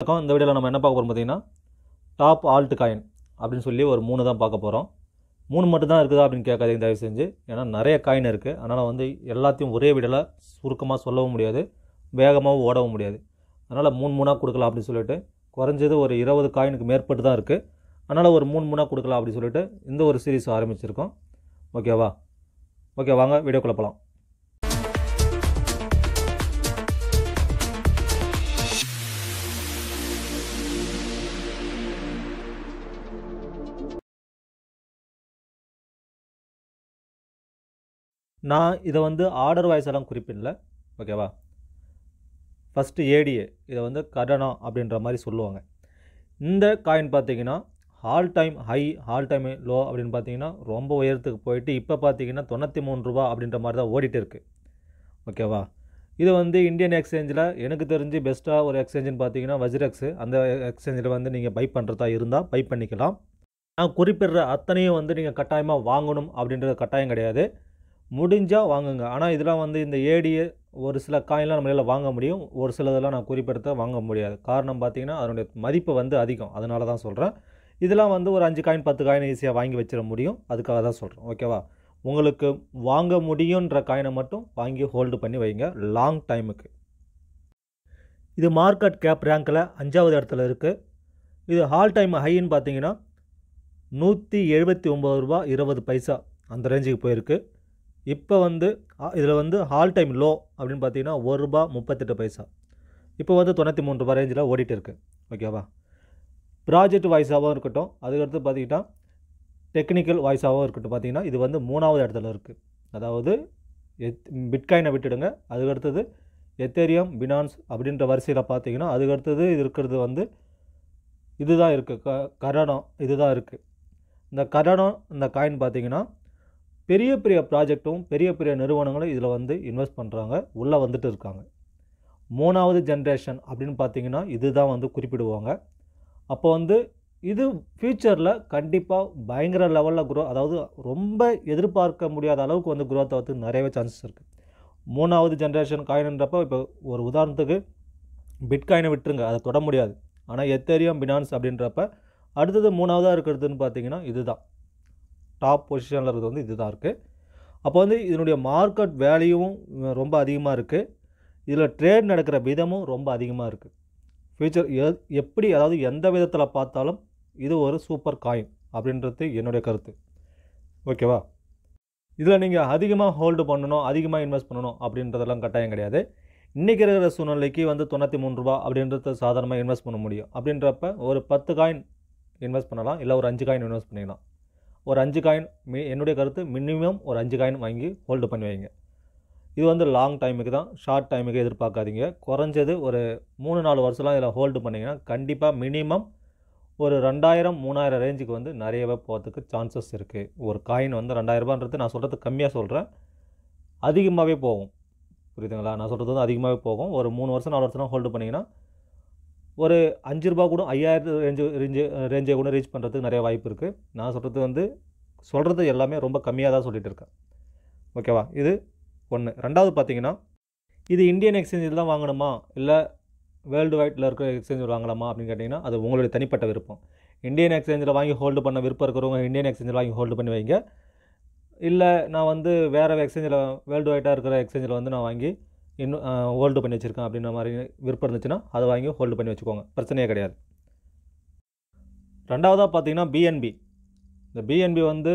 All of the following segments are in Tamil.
வணக்கம் இந்த வீடியோவில் நம்ம என்ன பார்க்க போகிறோம் பார்த்தீங்கன்னா டாப் ஆல்ட் காயின் அப்படின்னு சொல்லி ஒரு மூணு தான் பார்க்க போகிறோம் மூணு மட்டும் தான் இருக்குதா அப்படின்னு கேட்காதீங்க தயவு செஞ்சு ஏன்னா நிறைய காயின் இருக்குது அதனால் வந்து எல்லாத்தையும் ஒரே வீடியோவில் சுருக்கமாக சொல்லவும் முடியாது வேகமாகவும் ஓடவும் முடியாது அதனால் மூணு மூணாக கொடுக்கலாம் அப்படின்னு சொல்லிட்டு குறைஞ்சது ஒரு இருபது காயினுக்கு மேற்பட்டு தான் இருக்குது அதனால் ஒரு மூணு மூணாக கொடுக்கலாம் அப்படின்னு சொல்லிட்டு இந்த ஒரு சீரீஸ் ஆரம்பிச்சிருக்கோம் ஓகேவா ஓகே வாங்க வீடியோக்குள்ளே போகலாம் நான் இதை வந்து ஆர்டர் வாய்ஸ் எல்லாம் குறிப்பிடல ஓகேவா ஃபஸ்ட்டு ஏடிஏ இதை வந்து கடனா அப்படின்ற மாதிரி சொல்லுவாங்க இந்த காயின் பார்த்தீங்கன்னா all time high all time low அப்படின்னு பார்த்தீங்கன்னா ரொம்ப உயரத்துக்கு போயிட்டு இப்போ பார்த்தீங்கன்னா தொண்ணூற்றி மூணு ரூபா அப்படின்ற மாதிரி தான் ஓடிட்டு இருக்குது ஓகேவா இது வந்து இந்தியன் எக்ஸ்சேஞ்சில் எனக்கு தெரிஞ்சு பெஸ்ட்டாக ஒரு எக்ஸ்சேஞ்சுன்னு பார்த்தீங்கன்னா வஜ்ரெக்ஸு அந்த எக்ஸ்சேஞ்சில் வந்து நீங்கள் பை பண்ணுறதா இருந்தால் பை பண்ணிக்கலாம் நான் குறிப்பிடுற அத்தனையும் வந்து நீங்கள் கட்டாயமாக வாங்கணும் அப்படின்றது கட்டாயம் கிடையாது முடிஞ்சால் வாங்குங்க ஆனால் இதெல்லாம் வந்து இந்த ஏடியை ஒரு சில காயின்லாம் நம்மளால் வாங்க முடியும் ஒரு சிலதெல்லாம் நான் குறிப்பிடத்த வாங்க முடியாது காரணம் பார்த்திங்கன்னா அதனுடைய மதிப்பு வந்து அதிகம் அதனால தான் சொல்கிறேன் இதெல்லாம் வந்து ஒரு அஞ்சு காயின் பத்து காயின் ஈஸியாக வாங்கி வச்சிட முடியும் அதுக்காக தான் சொல்கிறேன் ஓகேவா உங்களுக்கு வாங்க முடியுன்ற காயினை மட்டும் வாங்கி ஹோல்டு பண்ணி வைங்க லாங் டைமுக்கு இது மார்க்கெட் கேப் ரேங்கில் அஞ்சாவது இடத்துல இருக்குது இது ஹால் டைம் ஹைன்னு பார்த்தீங்கன்னா நூற்றி எழுபத்தி ஒம்பது ரூபா இருபது பைசா அந்த ரேஞ்சுக்கு போயிருக்கு இப்போ வந்து இதில் வந்து ஆல் டைம் லோ அப்படின்னு பார்த்தீங்கன்னா ஒரு ரூபா முப்பத்தெட்டு பைசா இப்போ வந்து தொண்ணூற்றி மூணு ரூபா ரேஞ்சில் ஓடிட்டு இருக்குது ஓகேவா ப்ராஜெக்ட் வாய்ஸாகவும் இருக்கட்டும் அதுக்கடுத்து பார்த்தீங்கன்னா டெக்னிக்கல் வாய்ஸாகவும் இருக்கட்டும் பார்த்தீங்கன்னா இது வந்து மூணாவது இடத்துல இருக்குது அதாவது எத் பிட்காயினை விட்டுடுங்க அதுக்கடுத்தது எத்தேரியம் பினான்ஸ் அப்படின்ற வரிசையில் பார்த்தீங்கன்னா அதுக்கடுத்தது இது இருக்கிறது வந்து இதுதான் இருக்குது க கரணம் இதுதான் இருக்குது இந்த கரணம் இந்த காயின் பார்த்தீங்கன்னா பெரிய பெரிய ப்ராஜெக்ட்டும் பெரிய பெரிய நிறுவனங்களும் இதில் வந்து இன்வெஸ்ட் பண்ணுறாங்க உள்ளே வந்துட்டு இருக்காங்க மூணாவது ஜென்ரேஷன் அப்படின்னு பார்த்தீங்கன்னா இது தான் வந்து குறிப்பிடுவாங்க அப்போ வந்து இது ஃப்யூச்சரில் கண்டிப்பாக பயங்கர லெவலில் குரோ அதாவது ரொம்ப எதிர்பார்க்க முடியாத அளவுக்கு வந்து குரோத்தை வந்து நிறையவே சான்சஸ் இருக்குது மூணாவது ஜென்ரேஷன் காயின்ன்றப்போ இப்போ ஒரு உதாரணத்துக்கு பிட்காயினை விட்டுருங்க அதை தொட முடியாது ஆனால் எத்தேரியம் பினான்ஸ் அப்படின்றப்ப அடுத்தது மூணாவதாக இருக்கிறதுன்னு பார்த்தீங்கன்னா இதுதான் டாப் பொசிஷனில் இருக்கிறது வந்து இதுதான் இருக்குது அப்போ வந்து இதனுடைய மார்க்கெட் வேல்யூவும் ரொம்ப அதிகமாக இருக்குது இதில் ட்ரேட் நடக்கிற விதமும் ரொம்ப அதிகமாக இருக்குது ஃபியூச்சர் எ எப்படி அதாவது எந்த விதத்தில் பார்த்தாலும் இது ஒரு சூப்பர் காயின் அப்படின்றது என்னுடைய கருத்து ஓகேவா இதில் நீங்கள் அதிகமாக ஹோல்டு பண்ணணும் அதிகமாக இன்வெஸ்ட் பண்ணணும் அப்படின்றதெல்லாம் கட்டாயம் கிடையாது இன்றைக்கி இருக்கிற சூழ்நிலைக்கு வந்து தொண்ணூற்றி மூணு ரூபா அப்படின்றத சாதாரணமாக இன்வெஸ்ட் பண்ண முடியும் அப்படின்றப்ப ஒரு பத்து காயின் இன்வெஸ்ட் பண்ணலாம் இல்லை ஒரு அஞ்சு காயின் இன்வெஸ்ட் பண்ணிக்கலாம் ஒரு அஞ்சு காயின் மி என்னுடைய கருத்து மினிமம் ஒரு அஞ்சு காயின் வாங்கி ஹோல்டு பண்ணி வைங்க இது வந்து லாங் டைமுக்கு தான் ஷார்ட் டைமுக்கு எதிர்பார்க்காதீங்க குறைஞ்சது ஒரு மூணு நாலு வருஷம்லாம் இதில் ஹோல்டு பண்ணிங்கன்னா கண்டிப்பாக மினிமம் ஒரு ரெண்டாயிரம் மூணாயிரம் ரேஞ்சுக்கு வந்து நிறையவே போகிறதுக்கு சான்சஸ் இருக்குது ஒரு காயின் வந்து ரெண்டாயிரரூபான்றது நான் சொல்கிறது கம்மியாக சொல்கிறேன் அதிகமாகவே போகும் புரியுதுங்களா நான் சொல்கிறது வந்து அதிகமாகவே போகும் ஒரு மூணு வருஷம் நாலு வருஷம்லாம் ஹோல்டு பண்ணிங்கன்னா ஒரு அஞ்சு ரூபா கூட ஐயாயிரத்து ரேஞ்சு ரேஞ்சு ரேஞ்சை கூட ரீச் பண்ணுறதுக்கு நிறைய வாய்ப்பு இருக்குது நான் சொல்கிறது வந்து சொல்கிறது எல்லாமே ரொம்ப கம்மியாக தான் சொல்லிகிட்டு இருக்கேன் ஓகேவா இது ஒன்று ரெண்டாவது பார்த்தீங்கன்னா இது இந்தியன் எக்ஸ்சேஞ்சில் தான் வாங்கணுமா இல்லை வேர்ல்டு வைட்டில் இருக்கிற எக்ஸ்சேஞ்சில் வாங்கலாமா அப்படின்னு கேட்டிங்கன்னா அது உங்களுடைய தனிப்பட்ட விருப்பம் இந்தியன் எக்ஸ்சேஞ்சில் வாங்கி ஹோல்டு பண்ண விருப்பம் இருக்கிறவங்க இந்தியன் எக்ஸ்சேஞ்சில் வாங்கி ஹோல்டு பண்ணி வைங்க இல்லை நான் வந்து வேறு எக்ஸ்சேஞ்சில் வேர்ல்டு வைட்டாக இருக்கிற எக்ஸ்சேஞ்சில் வந்து நான் வாங்கி இன்னும் ஹோல்டு பண்ணி வச்சுருக்கேன் அப்படின்ற மாதிரி விருப்பம் இருந்துச்சுன்னா அதை வாங்கி ஹோல்டு பண்ணி வச்சுக்கோங்க பிரச்சனையே கிடையாது ரெண்டாவதாக பார்த்தீங்கன்னா பிஎன்பி இந்த பிஎன்பி வந்து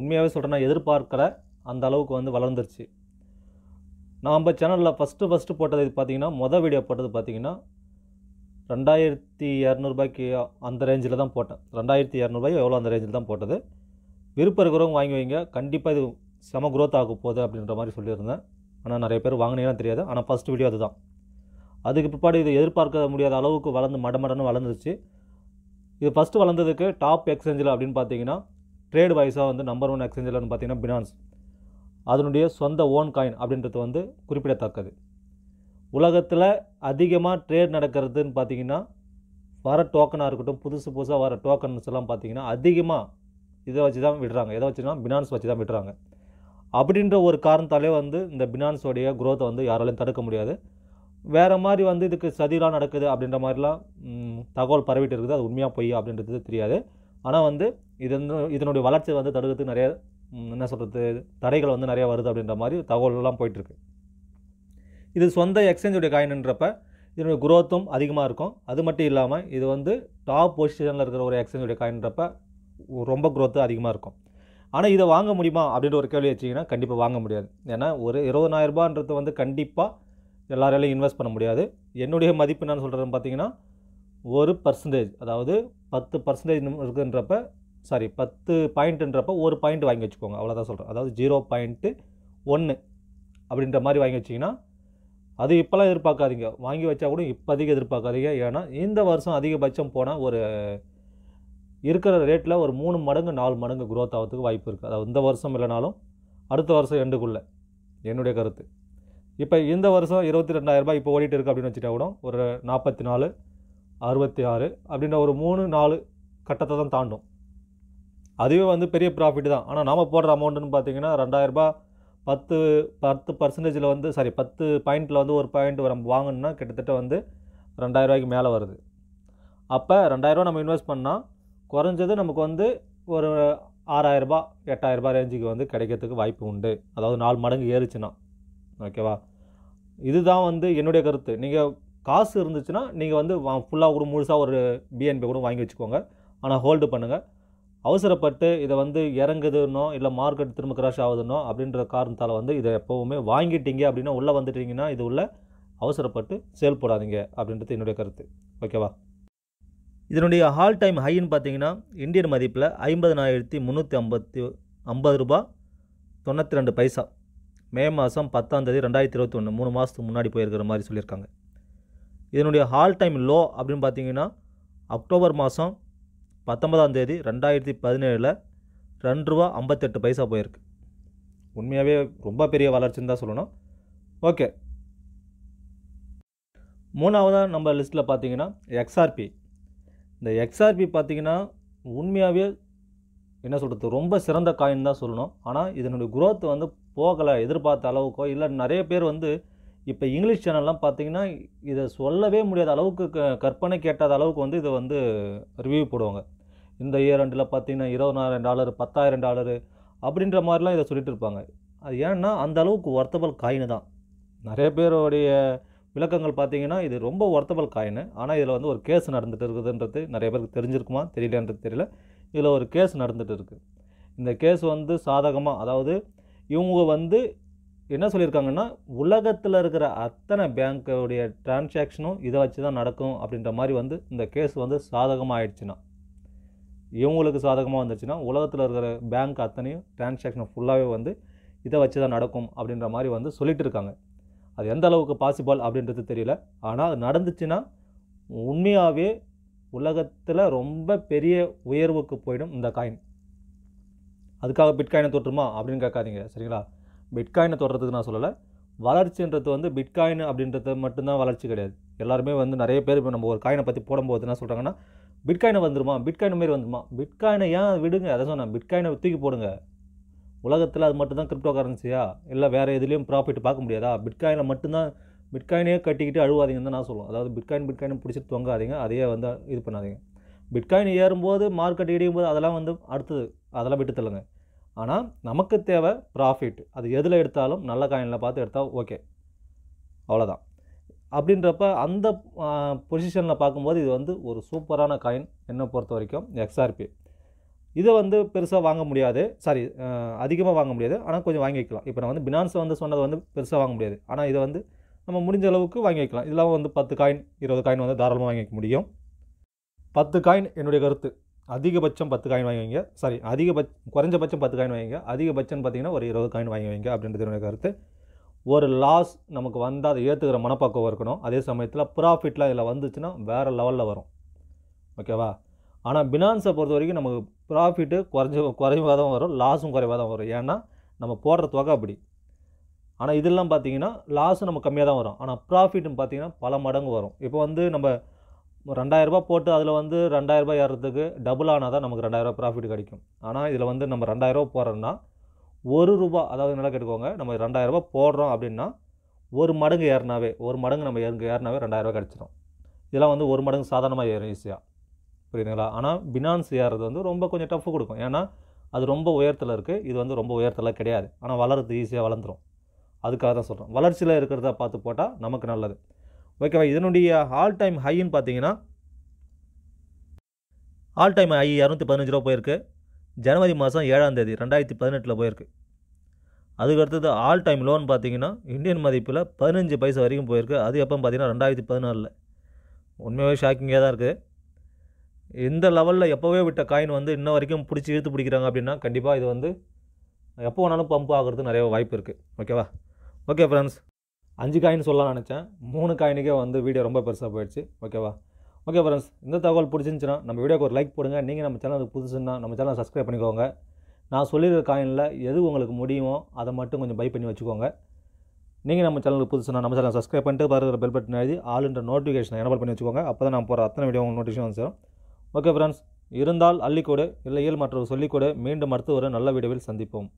உண்மையாகவே சொல்கிறேன்னா எதிர்பார்க்கலை அந்த அளவுக்கு வந்து வளர்ந்துருச்சு நம்ம சேனலில் ஃபஸ்ட்டு ஃபஸ்ட்டு போட்டது பார்த்தீங்கன்னா மொதல் வீடியோ போட்டது பார்த்தீங்கன்னா ரெண்டாயிரத்தி இரநூறுபாய்க்கு அந்த ரேஞ்சில் தான் போட்டேன் ரெண்டாயிரத்தி இரநூறுபாய் எவ்வளோ அந்த ரேஞ்சில் தான் போட்டது விருப்பம் இருக்கிறவங்க வாங்கி வைங்க கண்டிப்பாக இது செம க்ரோத் ஆக போகுது அப்படின்ற மாதிரி சொல்லியிருந்தேன் ஆனால் நிறைய பேர் வாங்கினீங்கன்னா தெரியாது ஆனால் ஃபஸ்ட் வீடியோ அது தான் அதுக்கு பிற்பாடு இது எதிர்பார்க்க முடியாத அளவுக்கு வளர்ந்து மடமடன்னு வளர்ந்துருச்சு இது ஃபஸ்ட்டு வளர்ந்ததுக்கு டாப் எக்ஸ்சேஞ்சில் அப்படின்னு பார்த்தீங்கன்னா ட்ரேட் வைஸாக வந்து நம்பர் ஒன் எக்ஸ்சேஞ்சில் பார்த்தீங்கன்னா பினான்ஸ் அதனுடைய சொந்த ஓன் காயின் அப்படின்றது வந்து குறிப்பிடத்தக்கது உலகத்தில் அதிகமாக ட்ரேட் நடக்கிறதுன்னு பார்த்தீங்கன்னா வர டோக்கனாக இருக்கட்டும் புதுசு புதுசாக வர டோக்கன்ஸ் எல்லாம் பார்த்தீங்கன்னா அதிகமாக இதை வச்சு தான் விடுறாங்க எதை வச்சுன்னா பினான்ஸ் வச்சு தான் விடுறாங்க அப்படின்ற ஒரு காரணத்தாலே வந்து இந்த பினான்ஸோடைய குரோத்தை வந்து யாராலையும் தடுக்க முடியாது வேறு மாதிரி வந்து இதுக்கு சதிலாம் நடக்குது அப்படின்ற மாதிரிலாம் தகவல் பரவிட்டு இருக்குது அது உண்மையாக பொய் அப்படின்றது தெரியாது ஆனால் வந்து இது இதனுடைய வளர்ச்சி வந்து தடுக்கிறதுக்கு நிறைய என்ன சொல்கிறது தடைகள் வந்து நிறையா வருது அப்படின்ற மாதிரி தகவல்கள்லாம் போயிட்டுருக்கு இது சொந்த எக்ஸ்சேஞ்சுடைய காயின்ன்றப்ப இதனுடைய குரோத்தும் அதிகமாக இருக்கும் அது மட்டும் இல்லாமல் இது வந்து டாப் பொசிஷனில் இருக்கிற ஒரு எக்ஸ்சேஞ்சுடைய காயின்றப்ப ரொம்ப குரோத்து அதிகமாக இருக்கும் ஆனால் இதை வாங்க முடியுமா அப்படின்ற ஒரு கேள்வி வச்சிங்கன்னா கண்டிப்பாக வாங்க முடியாது ஏன்னா ஒரு ரூபான்றது வந்து கண்டிப்பாக எல்லாராலையும் இன்வெஸ்ட் பண்ண முடியாது என்னுடைய மதிப்பு என்னன்னு சொல்கிறதுன்னு பார்த்தீங்கன்னா ஒரு பர்சன்டேஜ் அதாவது பத்து பர்சன்டேஜ் இருக்குன்றப்ப சாரி பத்து பாயிண்ட்டுன்றப்ப ஒரு பாயிண்ட் வாங்கி வச்சுக்கோங்க அவ்வளோதான் சொல்கிறேன் அதாவது ஜீரோ பாயிண்ட்டு ஒன்று அப்படின்ற மாதிரி வாங்கி வச்சிங்கன்னா அது இப்போல்லாம் எதிர்பார்க்காதீங்க வாங்கி வச்சா கூட இப்போதைக்கு எதிர்பார்க்காதீங்க ஏன்னா இந்த வருஷம் அதிகபட்சம் போனால் ஒரு இருக்கிற ரேட்டில் ஒரு மூணு மடங்கு நாலு மடங்கு க்ரோத் ஆகிறதுக்கு வாய்ப்பு இருக்குது அதாவது இந்த வருஷம் இல்லைனாலும் அடுத்த வருஷம் எண்டுக்குள்ளே என்னுடைய கருத்து இப்போ இந்த வருஷம் இருபத்தி ரெண்டாயிரரூபா இப்போ ஓடிட்டு இருக்குது அப்படின்னு வச்சுட்டா கூட ஒரு நாற்பத்தி நாலு அறுபத்தி ஆறு அப்படின்ற ஒரு மூணு நாலு கட்டத்தை தான் தாண்டும் அதுவே வந்து பெரிய ப்ராஃபிட் தான் ஆனால் நாம் போடுற அமௌண்ட்டுன்னு பார்த்தீங்கன்னா ரெண்டாயிரரூபா பத்து பத்து பர்சன்டேஜில் வந்து சாரி பத்து பாயிண்ட்டில் வந்து ஒரு பாயிண்ட் நம்ம வாங்கணுன்னா கிட்டத்தட்ட வந்து ரெண்டாயிரரூவாய்க்கு மேலே வருது அப்போ ரெண்டாயிரரூவா நம்ம இன்வெஸ்ட் பண்ணால் குறைஞ்சது நமக்கு வந்து ஒரு ஆறாயிரரூபா எட்டாயிரரூபா ரேஞ்சுக்கு வந்து கிடைக்கிறதுக்கு வாய்ப்பு உண்டு அதாவது நாலு மடங்கு ஏறுச்சுன்னா ஓகேவா இதுதான் வந்து என்னுடைய கருத்து நீங்கள் காசு இருந்துச்சுன்னா நீங்கள் வந்து வா ஃபுல்லாக கூட முழுசாக ஒரு பிஎன்பி கூட வாங்கி வச்சுக்கோங்க ஆனால் ஹோல்டு பண்ணுங்கள் அவசரப்பட்டு இதை வந்து இறங்குதுன்னோ இல்லை மார்க்கெட் திரும்ப கிராஷ் ஆகுதுன்னோ அப்படின்ற காரணத்தால் வந்து இதை எப்போவுமே வாங்கிட்டீங்க அப்படின்னா உள்ளே வந்துட்டீங்கன்னா இது உள்ள அவசரப்பட்டு செயல்படாதீங்க அப்படின்றது என்னுடைய கருத்து ஓகேவா இதனுடைய ஹால் டைம் ஹைன்னு பார்த்தீங்கன்னா இந்தியன் மதிப்பில் ஐம்பதுனாயிரத்தி முந்நூற்றி ஐம்பத்தி ஐம்பது ரூபா தொண்ணூற்றி ரெண்டு பைசா மே மாதம் பத்தாந்தேதி ரெண்டாயிரத்தி இருபத்தி ஒன்று மூணு மாதத்துக்கு முன்னாடி போயிருக்கிற மாதிரி சொல்லியிருக்காங்க இதனுடைய ஹால் டைம் லோ அப்படின்னு பார்த்தீங்கன்னா அக்டோபர் மாதம் பத்தொன்பதாம் தேதி ரெண்டாயிரத்தி பதினேழில் ரெண்டு ரூபா ஐம்பத்தெட்டு பைசா போயிருக்கு உண்மையாகவே ரொம்ப பெரிய வளர்ச்சின்னு தான் சொல்லணும் ஓகே மூணாவதாக நம்ம லிஸ்ட்டில் பார்த்தீங்கன்னா எக்ஸ்ஆர்பி இந்த எக்ஸ்ஆர்பி பார்த்திங்கன்னா உண்மையாகவே என்ன சொல்கிறது ரொம்ப சிறந்த காயின் தான் சொல்லணும் ஆனால் இதனுடைய குரோத் வந்து போகலை எதிர்பார்த்த அளவுக்கோ இல்லை நிறைய பேர் வந்து இப்போ இங்கிலீஷ் சேனல்லாம் பார்த்தீங்கன்னா இதை சொல்லவே முடியாத அளவுக்கு க கற்பனை கேட்டாத அளவுக்கு வந்து இதை வந்து ரிவ்யூ போடுவாங்க இந்த இயர் ரெண்டில் பார்த்தீங்கன்னா இருபதாயிரம் டாலர் பத்தாயிரம் டாலரு அப்படின்ற மாதிரிலாம் இதை சொல்லிகிட்டு இருப்பாங்க அது ஏன்னா அந்த அளவுக்கு ஒர்த்தபல் காயின் தான் நிறைய பேருடைய விளக்கங்கள் பார்த்தீங்கன்னா இது ரொம்ப ஒர்த்தபல் காயின் ஆனால் இதில் வந்து ஒரு கேஸ் நடந்துகிட்டு இருக்குதுன்றது நிறைய பேருக்கு தெரிஞ்சிருக்குமா தெரியலன்றது தெரியல இதில் ஒரு கேஸ் நடந்துகிட்டு இருக்குது இந்த கேஸ் வந்து சாதகமாக அதாவது இவங்க வந்து என்ன சொல்லியிருக்காங்கன்னா உலகத்தில் இருக்கிற அத்தனை பேங்க்கோடைய டிரான்சாக்ஷனும் இதை வச்சு தான் நடக்கும் அப்படின்ற மாதிரி வந்து இந்த கேஸ் வந்து சாதகமாக ஆயிடுச்சுன்னா இவங்களுக்கு சாதகமாக வந்துச்சுன்னா உலகத்தில் இருக்கிற பேங்க் அத்தனையும் டிரான்சாக்ஷன் ஃபுல்லாகவே வந்து இதை வச்சு தான் நடக்கும் அப்படின்ற மாதிரி வந்து சொல்லிகிட்டு இருக்காங்க அது எந்த அளவுக்கு பாசிபிள் அப்படின்றது தெரியல ஆனால் அது நடந்துச்சுன்னா உண்மையாகவே உலகத்தில் ரொம்ப பெரிய உயர்வுக்கு போயிடும் இந்த காயின் அதுக்காக பிட்காயினை தொட்டுருமா அப்படின்னு கேட்காதீங்க சரிங்களா பிட்காயினை தொடுறதுக்கு நான் சொல்லலை வளர்ச்சின்றது வந்து பிட்காயின் அப்படின்றது மட்டும்தான் வளர்ச்சி கிடையாது எல்லாருமே வந்து நிறைய பேர் இப்போ நம்ம ஒரு காயினை பற்றி போடும்போது என்ன சொல்கிறாங்கன்னா பிட்காயினை வந்துருமா பிட்காயின் மாரி வந்துருமா பிட்காயினை ஏன் விடுங்க அதை சொன்னேன் பிட்காயினை தூக்கி போடுங்க உலகத்தில் அது மட்டும்தான் கிரிப்டோ கரன்சியா இல்லை வேறு எதுலேயும் ப்ராஃபிட் பார்க்க முடியாதா பிட்காயினில் மட்டும்தான் பிட்காயினே கட்டிக்கிட்டு அழுவாதீங்கன்னு தான் நான் சொல்லுவோம் அதாவது பிட்காயின் பிட்காயின் பிடிச்சி தொங்காதீங்க அதையே வந்து இது பண்ணாதீங்க பிட்காயின் ஏறும்போது மார்க்கெட் இடியும் போது அதெல்லாம் வந்து அடுத்தது அதெல்லாம் விட்டு தள்ளுங்க ஆனால் நமக்கு தேவை ப்ராஃபிட் அது எதில் எடுத்தாலும் நல்ல காயினில் பார்த்து எடுத்தால் ஓகே அவ்வளோதான் அப்படின்றப்ப அந்த பொசிஷனில் பார்க்கும்போது இது வந்து ஒரு சூப்பரான காயின் என்னை பொறுத்த வரைக்கும் எக்ஸ்ஆர்பி இதை வந்து பெருசாக வாங்க முடியாது சாரி அதிகமாக வாங்க முடியாது ஆனால் கொஞ்சம் வாங்கி வைக்கலாம் இப்போ நான் வந்து பினான்ஸை வந்து சொன்னது வந்து பெருசாக வாங்க முடியாது ஆனால் இதை வந்து நம்ம முடிஞ்ச அளவுக்கு வாங்கி வைக்கலாம் இதெல்லாம் வந்து பத்து காயின் இருபது காயின் வந்து தாராளமாக வாங்கி வைக்க முடியும் பத்து காயின் என்னுடைய கருத்து அதிகபட்சம் பத்து காயின் வாங்கி வைங்க சாரி அதிகபட்ச குறைஞ்சபட்சம் பத்து காயின் வாங்கிங்க அதிகபட்சம் பார்த்திங்கன்னா ஒரு இருபது காயின் வாங்கி வைங்க அப்படின்றது என்னுடைய கருத்து ஒரு லாஸ் நமக்கு வந்தால் அதை ஏற்றுக்கிற மனப்பக்குவம் இருக்கணும் அதே சமயத்தில் ப்ராஃபிட்லாம் இதில் வந்துச்சுன்னா வேறு லெவலில் வரும் ஓகேவா ஆனால் பினான்ஸை பொறுத்த வரைக்கும் நமக்கு ப்ராஃபிட்டு குறைஞ்ச குறைவாக தான் வரும் லாஸும் குறைவாக தான் வரும் ஏன்னா நம்ம போடுற தொகை அப்படி ஆனால் இதெல்லாம் பார்த்தீங்கன்னா லாஸும் நம்ம கம்மியாக தான் வரும் ஆனால் ப்ராஃபிட்னு பார்த்தீங்கன்னா பல மடங்கு வரும் இப்போ வந்து நம்ம ரெண்டாயிரரூபா போட்டு அதில் வந்து ரெண்டாயிரரூபா ஏறதுக்கு டபுள் ஆனால் தான் நமக்கு ரெண்டாயிரரூபா ப்ராஃபிட் கிடைக்கும் ஆனால் இதில் வந்து நம்ம ரெண்டாயிரரூபா போடுறோம்னா ஒரு ரூபா அதாவது நல்லா கேட்டுக்கோங்க நம்ம ரெண்டாயிரரூபா போடுறோம் அப்படின்னா ஒரு மடங்கு ஏறினாவே ஒரு மடங்கு நம்ம ஏறுங்க ஏறினாவே ரெண்டாயிரரூபா கிடச்சிடும் இதெல்லாம் வந்து ஒரு மடங்கு சாதாரணமாக ஏறும் ஈஸியாக புரியுதுங்களா ஆனால் பினான்ஸ் ஏறது வந்து ரொம்ப கொஞ்சம் டஃப் கொடுக்கும் ஏன்னா அது ரொம்ப உயரத்தில் இருக்குது இது வந்து ரொம்ப உயரத்தில் கிடையாது ஆனால் வளர்றது ஈஸியாக வளர்ந்துடும் அதுக்காக தான் சொல்கிறோம் வளர்ச்சியில் இருக்கிறத பார்த்து போட்டால் நமக்கு நல்லது ஓகேவா இதனுடைய ஆல் டைம் ஹைன்னு பார்த்தீங்கன்னா ஆல் டைம் ஹை இரநூத்தி பதினஞ்சு ரூபா போயிருக்கு ஜனவரி மாதம் ஏழாம் தேதி ரெண்டாயிரத்தி பதினெட்டில் போயிருக்கு அதுக்கு அடுத்தது ஆல் டைம் லோன் பார்த்தீங்கன்னா இந்தியன் மதிப்பில் பதினஞ்சு பைசா வரைக்கும் போயிருக்கு அது எப்போ பார்த்தீங்கன்னா ரெண்டாயிரத்தி பதினாலில் உண்மையாகவே ஷாக்கிங்காக தான் இருக்குது இந்த லெவலில் எப்போவே விட்ட காயின் வந்து இன்ன வரைக்கும் பிடிச்சி இழுத்து பிடிக்கிறாங்க அப்படின்னா கண்டிப்பாக இது வந்து எப்போ வேணாலும் பம்ப் ஆகிறது நிறைய வாய்ப்பு இருக்குது ஓகேவா ஓகே ஃப்ரெண்ட்ஸ் அஞ்சு காயின் சொல்லலாம் நினச்சேன் மூணு காயினுக்கே வந்து வீடியோ ரொம்ப பெருசாக போயிடுச்சு ஓகேவா ஓகே ஃப்ரெண்ட்ஸ் இந்த தகவல் பிடிச்சிருந்துச்சுன்னா நம்ம வீடியோக்கு ஒரு லைக் போடுங்க நீங்கள் நம்ம சேனல் புதுசுன்னா நம்ம சேனல் சப்ஸ்கிரைப் பண்ணிக்கோங்க நான் சொல்லியிருக்க காயினில் எது உங்களுக்கு முடியுமோ அதை மட்டும் கொஞ்சம் பை பண்ணி வச்சுக்கோங்க நீங்கள் நம்ம சேனலுக்கு புதுசுனா நம்ம சேனல் சப்ஸ்கிரைப் பண்ணிட்டு பாருங்கிற பெல் பட்டன் எழுதி ஆளுன்ற நோட்டிஃபிகேஷன் எனபிள் பண்ணி வச்சுக்கோங்க அப்போ தான் நான் போகிற அத்தனை வீடியோ உங்களுக்கு நோட்டிஃபிகேஷன் வந்துடும் ஓகே ஃப்ரெண்ட்ஸ் இருந்தால் அள்ளிக்கூடு இல்லையில் மற்றவர் சொல்லிக்கூடு மீண்டும் அடுத்து ஒரு நல்ல வீடியோவில் சந்திப்போம்